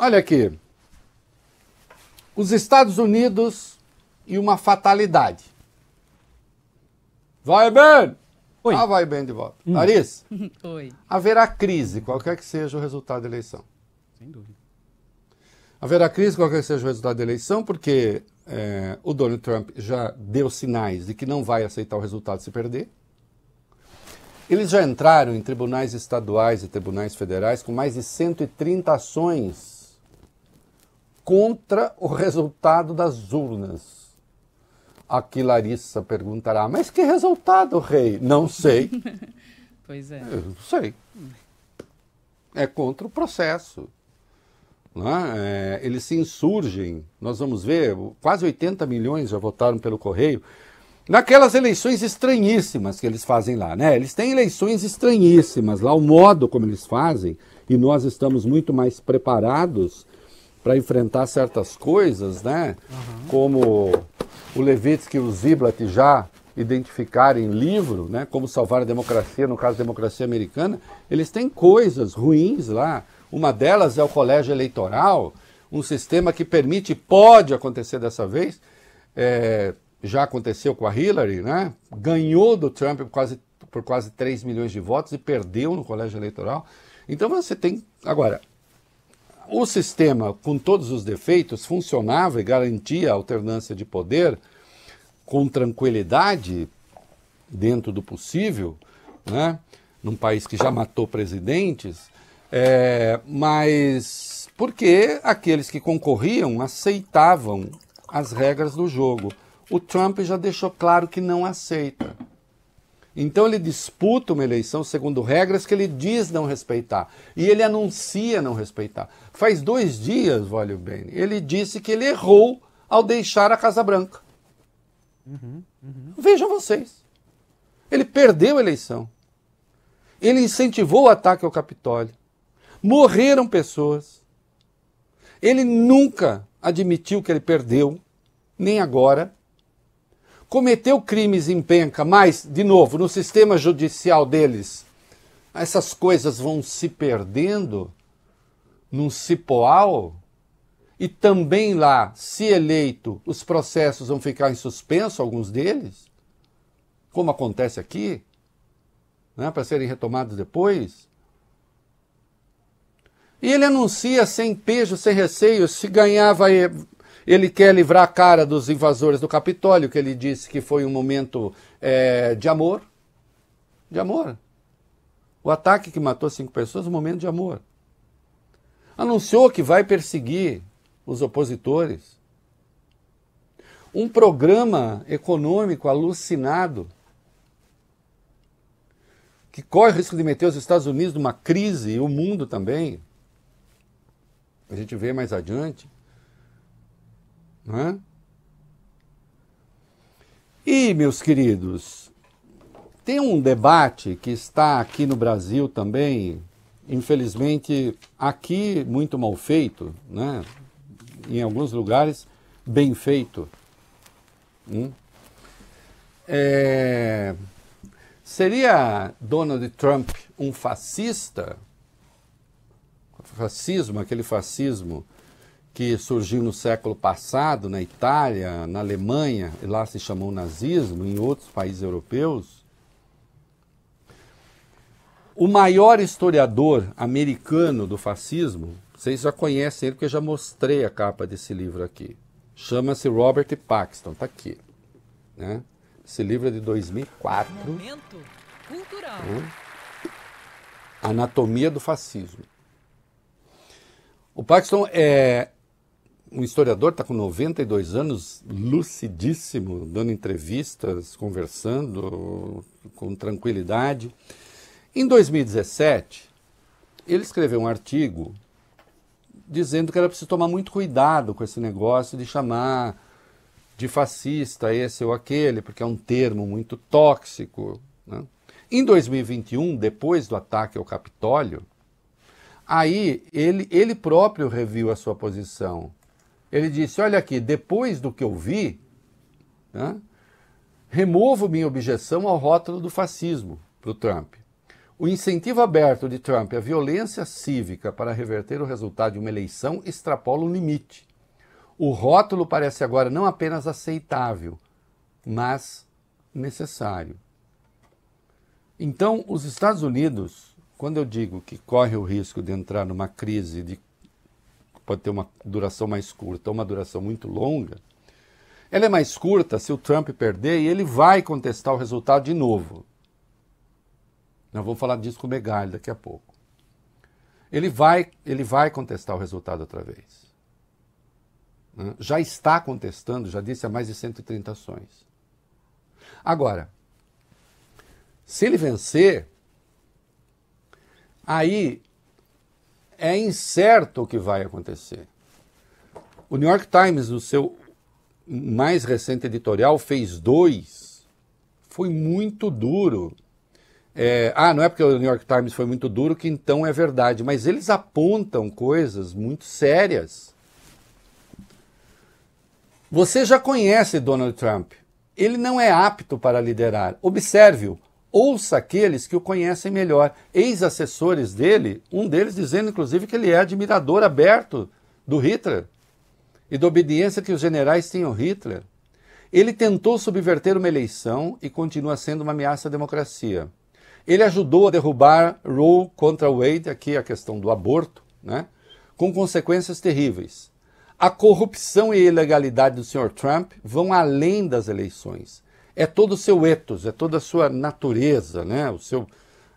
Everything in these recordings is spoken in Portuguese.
Olha aqui. Os Estados Unidos e uma fatalidade. Vai bem! Oi. Ah, vai bem de volta. Hum. Larissa? Oi. Haverá crise, qualquer que seja o resultado da eleição. Sem dúvida. Haverá crise, qualquer que seja o resultado da eleição, porque é, o Donald Trump já deu sinais de que não vai aceitar o resultado se perder. Eles já entraram em tribunais estaduais e tribunais federais com mais de 130 ações contra o resultado das urnas. Aqui Larissa perguntará: Mas que resultado, rei? Não sei. pois é. Eu não sei. É contra o processo. É? É, eles se insurgem. Nós vamos ver, quase 80 milhões já votaram pelo Correio. Naquelas eleições estranhíssimas que eles fazem lá, né? Eles têm eleições estranhíssimas lá, o modo como eles fazem, e nós estamos muito mais preparados para enfrentar certas coisas, né? Uhum. Como o Levitsky e o Ziblatt já identificaram em livro, né? Como salvar a democracia, no caso a democracia americana, eles têm coisas ruins lá. Uma delas é o colégio eleitoral, um sistema que permite, pode acontecer dessa vez, é, já aconteceu com a Hillary, né? Ganhou do Trump por quase, por quase 3 milhões de votos e perdeu no colégio eleitoral. Então você tem. Agora, o sistema, com todos os defeitos, funcionava e garantia a alternância de poder com tranquilidade, dentro do possível, né? num país que já matou presidentes, é, mas porque aqueles que concorriam aceitavam as regras do jogo. O Trump já deixou claro que não aceita. Então ele disputa uma eleição segundo regras que ele diz não respeitar e ele anuncia não respeitar. Faz dois dias, vale o bem, ele disse que ele errou ao deixar a Casa Branca. Uhum, uhum. Vejam vocês. Ele perdeu a eleição. Ele incentivou o ataque ao Capitólio. Morreram pessoas. Ele nunca admitiu que ele perdeu, nem agora, cometeu crimes em penca, mas, de novo, no sistema judicial deles, essas coisas vão se perdendo num cipoal e também lá, se eleito, os processos vão ficar em suspenso, alguns deles, como acontece aqui, né, para serem retomados depois. E ele anuncia sem pejo, sem receio, se ganhava eh, ele quer livrar a cara dos invasores do Capitólio, que ele disse que foi um momento é, de amor. De amor. O ataque que matou cinco pessoas, um momento de amor. Anunciou que vai perseguir os opositores. Um programa econômico alucinado que corre o risco de meter os Estados Unidos numa crise e o mundo também. A gente vê mais adiante. Né? E, meus queridos, tem um debate que está aqui no Brasil também, infelizmente, aqui muito mal feito, né? em alguns lugares bem feito. Hum? É... Seria Donald Trump um fascista? Fascismo, aquele fascismo que surgiu no século passado na Itália, na Alemanha, lá se chamou nazismo, em outros países europeus. O maior historiador americano do fascismo, vocês já conhecem ele porque eu já mostrei a capa desse livro aqui. Chama-se Robert Paxton, está aqui. Né? Esse livro é de 2004. Momento cultural. Né? Anatomia do fascismo. O Paxton é um historiador está com 92 anos, lucidíssimo, dando entrevistas, conversando com tranquilidade. Em 2017, ele escreveu um artigo dizendo que era preciso tomar muito cuidado com esse negócio de chamar de fascista esse ou aquele, porque é um termo muito tóxico. Né? Em 2021, depois do ataque ao Capitólio, aí ele, ele próprio reviu a sua posição ele disse: Olha aqui, depois do que eu vi, né, removo minha objeção ao rótulo do fascismo para o Trump. O incentivo aberto de Trump à violência cívica para reverter o resultado de uma eleição extrapola o limite. O rótulo parece agora não apenas aceitável, mas necessário. Então, os Estados Unidos, quando eu digo que corre o risco de entrar numa crise de pode ter uma duração mais curta ou uma duração muito longa, ela é mais curta se o Trump perder e ele vai contestar o resultado de novo. Nós vamos falar disso com o Megali daqui a pouco. Ele vai, ele vai contestar o resultado outra vez. Né? Já está contestando, já disse, há mais de 130 ações. Agora, se ele vencer, aí é incerto o que vai acontecer. O New York Times, no seu mais recente editorial, fez dois. Foi muito duro. É, ah, não é porque o New York Times foi muito duro que então é verdade, mas eles apontam coisas muito sérias. Você já conhece Donald Trump. Ele não é apto para liderar. Observe-o ouça aqueles que o conhecem melhor. Ex-assessores dele, um deles dizendo inclusive que ele é admirador aberto do Hitler e da obediência que os generais têm ao Hitler. Ele tentou subverter uma eleição e continua sendo uma ameaça à democracia. Ele ajudou a derrubar Roe contra Wade, aqui a questão do aborto, né? com consequências terríveis. A corrupção e a ilegalidade do Sr. Trump vão além das eleições é todo o seu ethos, é toda a sua natureza, né? o seu,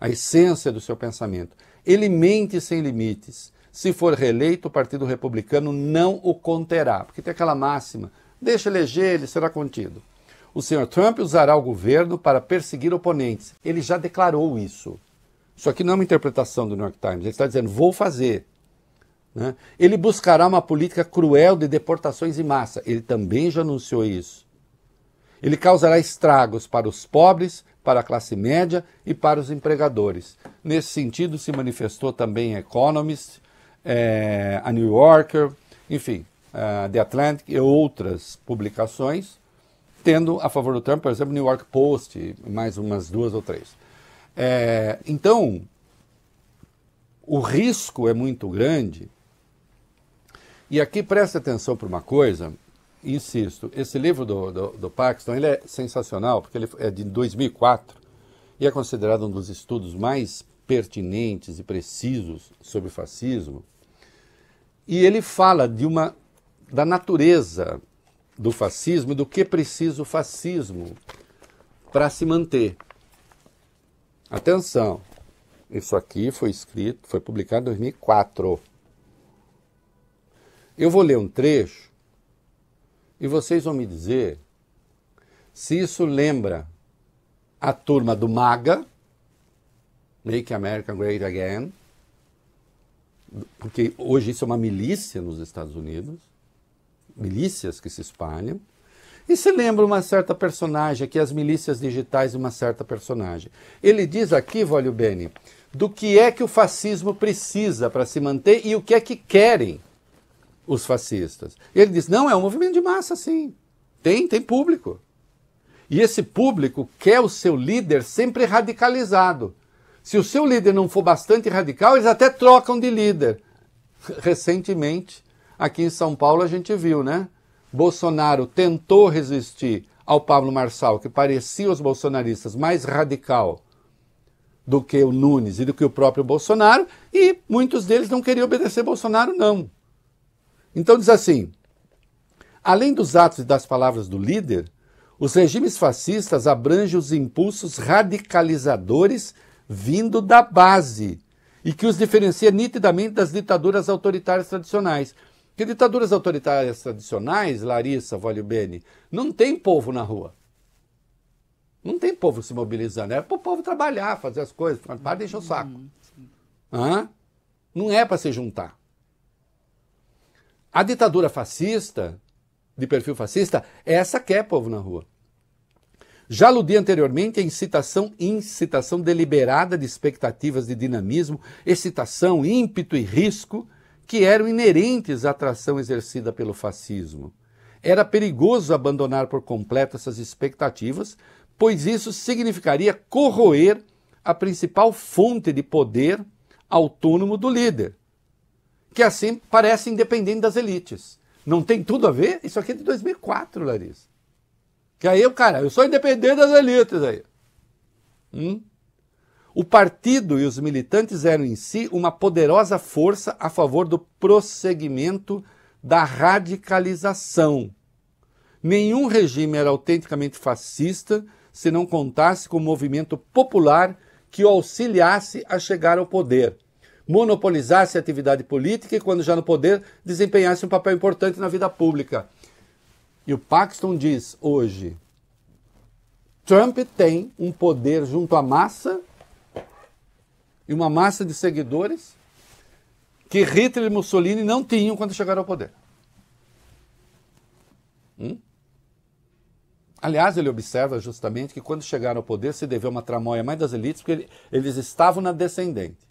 a essência do seu pensamento. Ele mente sem limites. Se for reeleito, o Partido Republicano não o conterá, porque tem aquela máxima: deixa eleger, ele será contido. O senhor Trump usará o governo para perseguir oponentes. Ele já declarou isso. Isso aqui não é uma interpretação do New York Times. Ele está dizendo: vou fazer. Né? Ele buscará uma política cruel de deportações em massa. Ele também já anunciou isso. Ele causará estragos para os pobres, para a classe média e para os empregadores. Nesse sentido, se manifestou também Economist, é, a New Yorker, enfim, uh, The Atlantic e outras publicações, tendo a favor do Trump, por exemplo, New York Post, mais umas duas ou três. É, então, o risco é muito grande. E aqui preste atenção para uma coisa insisto, esse livro do, do, do Paxton ele é sensacional, porque ele é de 2004 e é considerado um dos estudos mais pertinentes e precisos sobre o fascismo. E ele fala de uma da natureza do fascismo e do que precisa o fascismo para se manter. Atenção, isso aqui foi escrito, foi publicado em 2004. Eu vou ler um trecho e vocês vão me dizer se isso lembra a turma do MAGA, Make America Great Again, porque hoje isso é uma milícia nos Estados Unidos, milícias que se espalham. E se lembra uma certa personagem, que as milícias digitais de uma certa personagem. Ele diz aqui, Vólio Bene, do que é que o fascismo precisa para se manter e o que é que querem os fascistas. E ele diz: não, é um movimento de massa, sim. Tem, tem público. E esse público quer o seu líder sempre radicalizado. Se o seu líder não for bastante radical, eles até trocam de líder. Recentemente, aqui em São Paulo, a gente viu, né? Bolsonaro tentou resistir ao Pablo Marçal, que parecia os bolsonaristas mais radical do que o Nunes e do que o próprio Bolsonaro, e muitos deles não queriam obedecer Bolsonaro, não. Então diz assim: além dos atos e das palavras do líder, os regimes fascistas abrangem os impulsos radicalizadores vindo da base e que os diferencia nitidamente das ditaduras autoritárias tradicionais. Porque ditaduras autoritárias tradicionais, Larissa, Vale Bene, não tem povo na rua. Não tem povo se mobilizando. É para o povo trabalhar, fazer as coisas. Para deixar o saco. Uhum, Hã? Não é para se juntar. A ditadura fascista, de perfil fascista, é essa quer é povo na rua. Já aludi anteriormente a incitação incitação deliberada de expectativas de dinamismo, excitação, ímpeto e risco que eram inerentes à atração exercida pelo fascismo. Era perigoso abandonar por completo essas expectativas, pois isso significaria corroer a principal fonte de poder autônomo do líder, que assim parece independente das elites. Não tem tudo a ver? Isso aqui é de 2004, Larissa. Que aí o cara, eu sou independente das elites aí. Hum? O partido e os militantes eram em si uma poderosa força a favor do prosseguimento da radicalização. Nenhum regime era autenticamente fascista se não contasse com o movimento popular que o auxiliasse a chegar ao poder monopolizasse a atividade política e, quando já no poder, desempenhasse um papel importante na vida pública. E o Paxton diz hoje: Trump tem um poder junto à massa e uma massa de seguidores que Hitler e Mussolini não tinham quando chegaram ao poder. Hum? Aliás, ele observa justamente que quando chegaram ao poder se deveu uma tramóia mais das elites, porque eles estavam na descendente.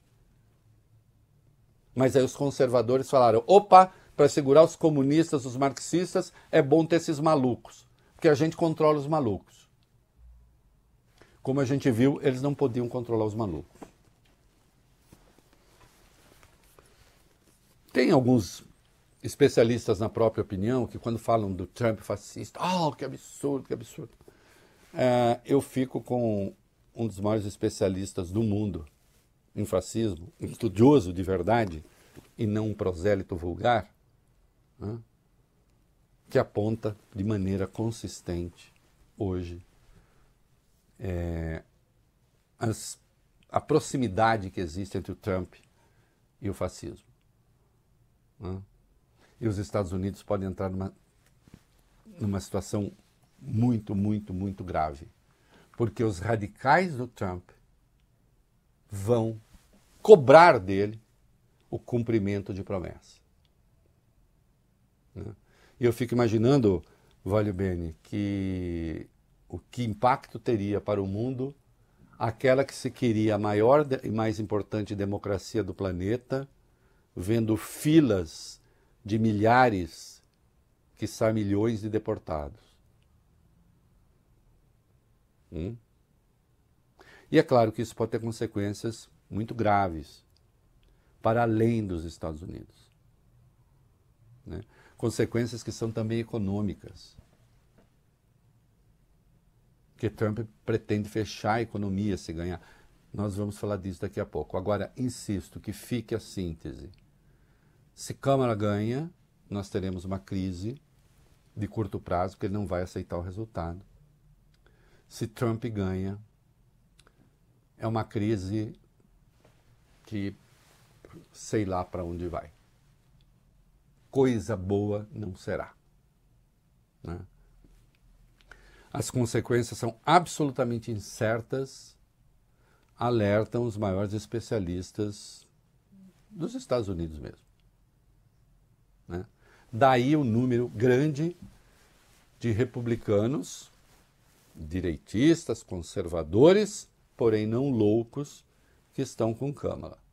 Mas aí os conservadores falaram: opa, para segurar os comunistas, os marxistas, é bom ter esses malucos, porque a gente controla os malucos. Como a gente viu, eles não podiam controlar os malucos. Tem alguns especialistas na própria opinião que, quando falam do Trump fascista, oh, que absurdo, que absurdo. É, eu fico com um dos maiores especialistas do mundo, um fascismo, um estudioso de verdade e não um prosélito vulgar, né, que aponta de maneira consistente hoje é, as, a proximidade que existe entre o Trump e o fascismo. Né? E os Estados Unidos podem entrar numa, numa situação muito, muito, muito grave, porque os radicais do Trump vão cobrar dele o cumprimento de promessa. Né? E eu fico imaginando, Valio Bene, que o que impacto teria para o mundo aquela que se queria a maior e mais importante democracia do planeta, vendo filas de milhares, que são milhões de deportados. Hum? E é claro que isso pode ter consequências muito graves para além dos Estados Unidos. Né? Consequências que são também econômicas. Que Trump pretende fechar a economia se ganhar. Nós vamos falar disso daqui a pouco. Agora, insisto que fique a síntese. Se Câmara ganha, nós teremos uma crise de curto prazo, porque ele não vai aceitar o resultado. Se Trump ganha, é uma crise que sei lá para onde vai. Coisa boa não será. Né? As consequências são absolutamente incertas, alertam os maiores especialistas dos Estados Unidos mesmo. Né? Daí o um número grande de republicanos, direitistas, conservadores, porém não loucos, que estão com Câmara.